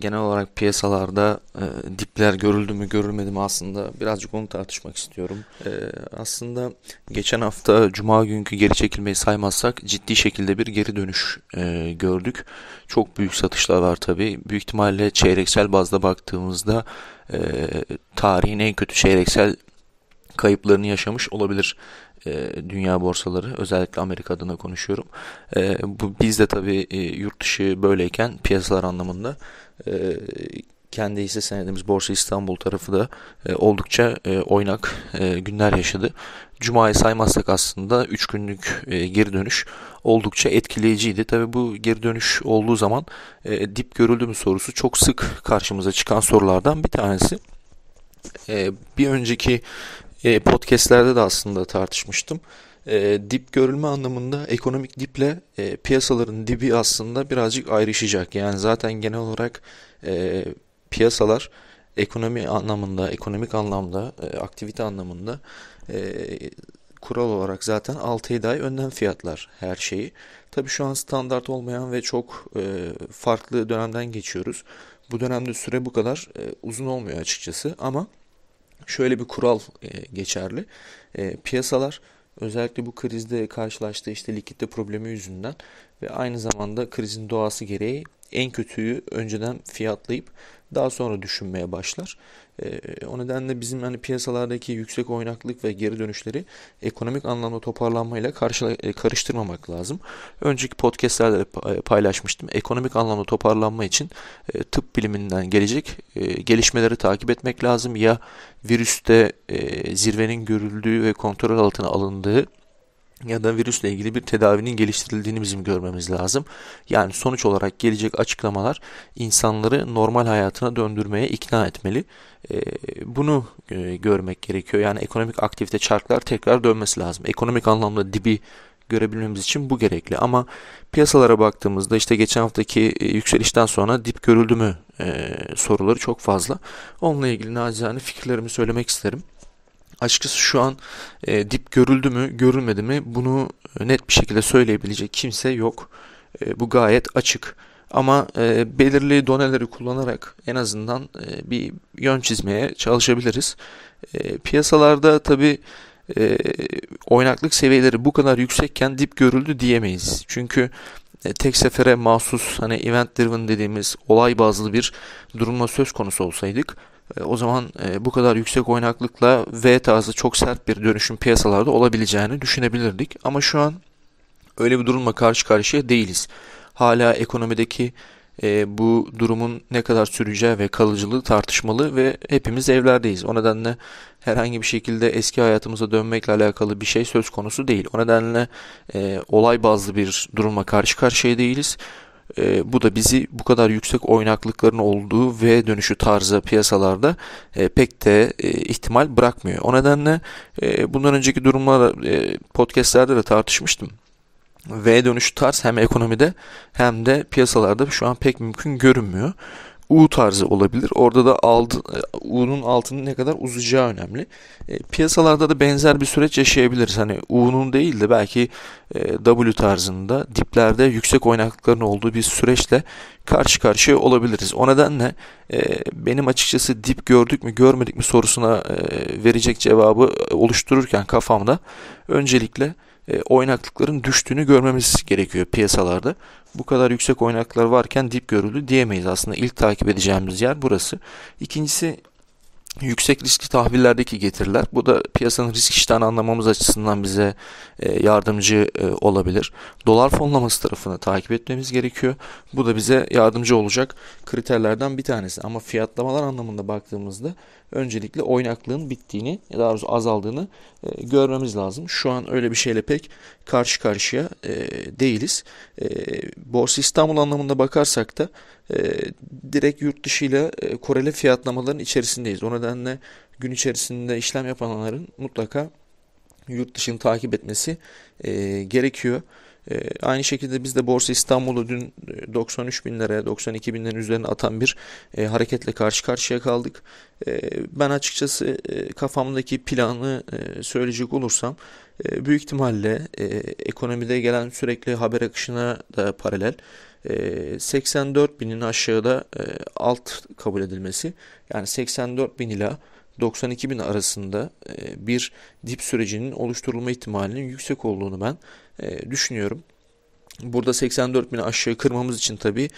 genel olarak piyasalarda e, dipler görüldü mü görülmedi mi aslında birazcık onu tartışmak istiyorum. E, aslında geçen hafta cuma günkü geri çekilmeyi saymazsak ciddi şekilde bir geri dönüş e, gördük. Çok büyük satışlar var tabii. Büyük ihtimalle çeyreksel bazda baktığımızda e, tarihin en kötü çeyreksel kayıplarını yaşamış olabilir e, dünya borsaları özellikle Amerika adına konuşuyorum. E, bu biz de tabii e, yurt dışı böyleyken piyasalar anlamında e, kendi ise senedimiz Borsa İstanbul tarafı da e, oldukça e, oynak e, günler yaşadı. Cuma'yı saymazsak aslında 3 günlük e, geri dönüş oldukça etkileyiciydi. Tabi bu geri dönüş olduğu zaman e, dip görüldü mü sorusu çok sık karşımıza çıkan sorulardan bir tanesi. E, bir önceki e, podcastlerde de aslında tartışmıştım. E, dip görülme anlamında ekonomik diple e, piyasaların dibi aslında birazcık ayrışacak. Yani zaten genel olarak e, piyasalar ekonomi anlamında, ekonomik anlamda, aktivite anlamında kural olarak zaten 6-7 ay önden fiyatlar her şeyi. Tabii şu an standart olmayan ve çok farklı dönemden geçiyoruz. Bu dönemde süre bu kadar uzun olmuyor açıkçası ama şöyle bir kural e, geçerli. E, piyasalar özellikle bu krizde karşılaştığı işte likitte problemi yüzünden ve aynı zamanda krizin doğası gereği en kötüyü önceden fiyatlayıp daha sonra düşünmeye başlar. Ee, o nedenle bizim hani piyasalardaki yüksek oynaklık ve geri dönüşleri ekonomik anlamda toparlanmayla karşı, e, karıştırmamak lazım. Önceki podcastlerde e, paylaşmıştım. Ekonomik anlamda toparlanma için e, tıp biliminden gelecek gelişmeleri takip etmek lazım. Ya virüste zirvenin görüldüğü ve kontrol altına alındığı ya da virüsle ilgili bir tedavinin geliştirildiğini bizim görmemiz lazım. Yani sonuç olarak gelecek açıklamalar insanları normal hayatına döndürmeye ikna etmeli. Ee, bunu e, görmek gerekiyor. Yani ekonomik aktivite çarklar tekrar dönmesi lazım. Ekonomik anlamda dibi görebilmemiz için bu gerekli. Ama piyasalara baktığımızda işte geçen haftaki e, yükselişten sonra dip görüldü mü e, soruları çok fazla. Onunla ilgili nacizane fikirlerimi söylemek isterim açıkçası şu an e, dip görüldü mü görülmedi mi bunu e, net bir şekilde söyleyebilecek kimse yok. E, bu gayet açık. Ama e, belirli doneleri kullanarak en azından e, bir yön çizmeye çalışabiliriz. E, piyasalarda tabi e, oynaklık seviyeleri bu kadar yüksekken dip görüldü diyemeyiz. Çünkü e, tek sefere mahsus hani event driven dediğimiz olay bazlı bir durumla söz konusu olsaydık e, o zaman e, bu kadar yüksek oynaklıkla V tarzı çok sert bir dönüşüm piyasalarda olabileceğini düşünebilirdik. Ama şu an öyle bir durumla karşı karşıya değiliz. Hala ekonomideki e, bu durumun ne kadar süreceği ve kalıcılığı tartışmalı ve hepimiz evlerdeyiz. O nedenle herhangi bir şekilde eski hayatımıza dönmekle alakalı bir şey söz konusu değil. O nedenle e, olay bazlı bir duruma karşı karşıya değiliz. E, bu da bizi bu kadar yüksek oynaklıkların olduğu ve dönüşü tarzı piyasalarda e, pek de e, ihtimal bırakmıyor. O nedenle e, bundan önceki durumlar e, podcastlerde de tartışmıştım. V dönüşü tarz hem ekonomide hem de piyasalarda şu an pek mümkün görünmüyor. U tarzı olabilir. Orada da alt, e, U'nun altının ne kadar uzacağı önemli. E, piyasalarda da benzer bir süreç yaşayabiliriz. Hani U'nun değil de belki e, W tarzında diplerde yüksek oynaklıkların olduğu bir süreçle karşı karşıya olabiliriz. O nedenle e, benim açıkçası dip gördük mü görmedik mi sorusuna e, verecek cevabı e, oluştururken kafamda öncelikle e, oynaklıkların düştüğünü görmemiz gerekiyor piyasalarda bu kadar yüksek oynaklar varken dip görüldü diyemeyiz. Aslında ilk takip edeceğimiz yer burası. İkincisi yüksek riskli tahvillerdeki getiriler. Bu da piyasanın risk iştahını anlamamız açısından bize e, yardımcı e, olabilir. Dolar fonlaması tarafını takip etmemiz gerekiyor. Bu da bize yardımcı olacak kriterlerden bir tanesi. Ama fiyatlamalar anlamında baktığımızda öncelikle oynaklığın bittiğini, daha doğrusu azaldığını e, görmemiz lazım. Şu an öyle bir şeyle pek karşı karşıya değiliz. Borsa İstanbul anlamında bakarsak da direkt yurt dışı ile koreli fiyatlamaların içerisindeyiz. Ona nedenle gün içerisinde işlem yapanların mutlaka yurt dışını takip etmesi e, gerekiyor. E, aynı şekilde biz de Borsa İstanbul'u dün 93 bin liraya 92 binlerin üzerine atan bir e, hareketle karşı karşıya kaldık. E, ben açıkçası e, kafamdaki planı e, söyleyecek olursam e, büyük ihtimalle e, ekonomide gelen sürekli haber akışına da paralel 84 ee, binin aşağıda e, alt kabul edilmesi yani 84 bin ila 92 bin arasında e, bir dip sürecinin oluşturulma ihtimalinin yüksek olduğunu ben e, düşünüyorum. Burada 84 bini aşağı kırmamız için tabii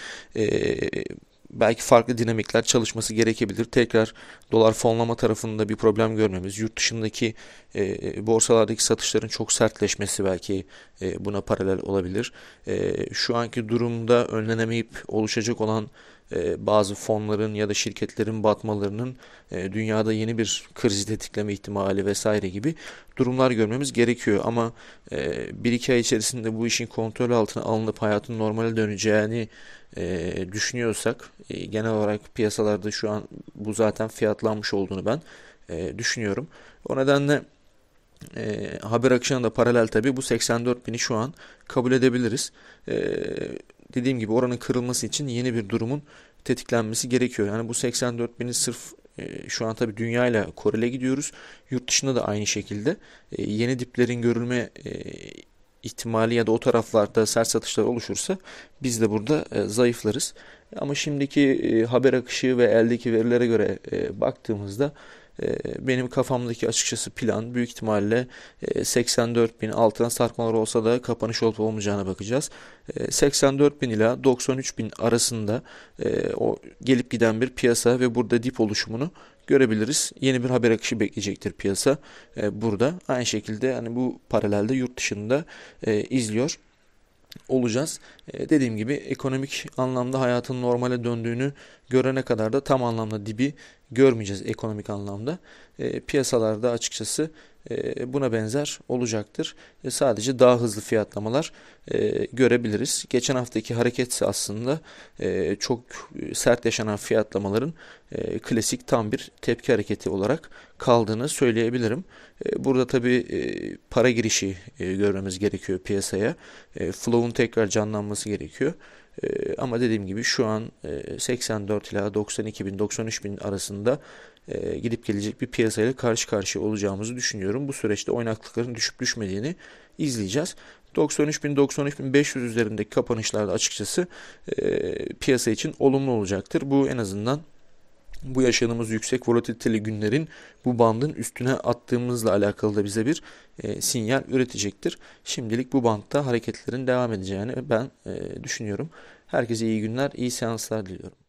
belki farklı dinamikler çalışması gerekebilir. Tekrar dolar fonlama tarafında bir problem görmemiz, yurt dışındaki e, e, borsalardaki satışların çok sertleşmesi belki e, buna paralel olabilir. E, şu anki durumda önlenemeyip oluşacak olan ee, bazı fonların ya da şirketlerin batmalarının e, dünyada yeni bir krizi tetikleme ihtimali vesaire gibi durumlar görmemiz gerekiyor. Ama e, bir iki ay içerisinde bu işin kontrol altına alınıp hayatın normale döneceğini e, düşünüyorsak e, genel olarak piyasalarda şu an bu zaten fiyatlanmış olduğunu ben düşünüyorum. O nedenle e, haber akışına da paralel tabi bu 84 bini şu an kabul edebiliriz. E, dediğim gibi oranın kırılması için yeni bir durumun tetiklenmesi gerekiyor. Yani bu 84 bini sırf e, şu an tabii dünyayla korele gidiyoruz. Yurt dışında da aynı şekilde e, yeni diplerin görülme e, ihtimali ya da o taraflarda sert satışlar oluşursa biz de burada zayıflarız. Ama şimdiki haber akışı ve eldeki verilere göre baktığımızda ee, benim kafamdaki açıkçası plan büyük ihtimalle 84 e, bin alttan sarkmalar olsa da kapanış olup olmayacağına bakacağız. 84 ee, bin ila 93 bin arasında e, o gelip giden bir piyasa ve burada dip oluşumunu görebiliriz. Yeni bir haber akışı bekleyecektir piyasa e, burada. Aynı şekilde hani bu paralelde yurt dışında izliyor olacağız. Dediğim gibi ekonomik anlamda hayatın normale döndüğünü görene kadar da tam anlamda dibi görmeyeceğiz ekonomik anlamda. E, piyasalarda açıkçası e, buna benzer olacaktır. E, sadece daha hızlı fiyatlamalar e, görebiliriz. Geçen haftaki hareketse aslında e, çok sert yaşanan fiyatlamaların e, klasik tam bir tepki hareketi olarak kaldığını söyleyebilirim. E, burada tabii e, para girişi e, görmemiz gerekiyor piyasaya. E, flow'un tekrar canlanması gerekiyor. Ee, ama dediğim gibi şu an 84 e, ila 92 bin 93 bin arasında e, gidip gelecek bir piyasayla karşı karşıya olacağımızı düşünüyorum. Bu süreçte oynaklıkların düşüp düşmediğini izleyeceğiz. 93 93 bin bin 500 üzerindeki kapanışlarda açıkçası e, piyasa için olumlu olacaktır. Bu en azından bu yaşadığımız yüksek volatiliteli günlerin bu bandın üstüne attığımızla alakalı da bize bir e, sinyal üretecektir. Şimdilik bu bantta hareketlerin devam edeceğini ben e, düşünüyorum. Herkese iyi günler, iyi seanslar diliyorum.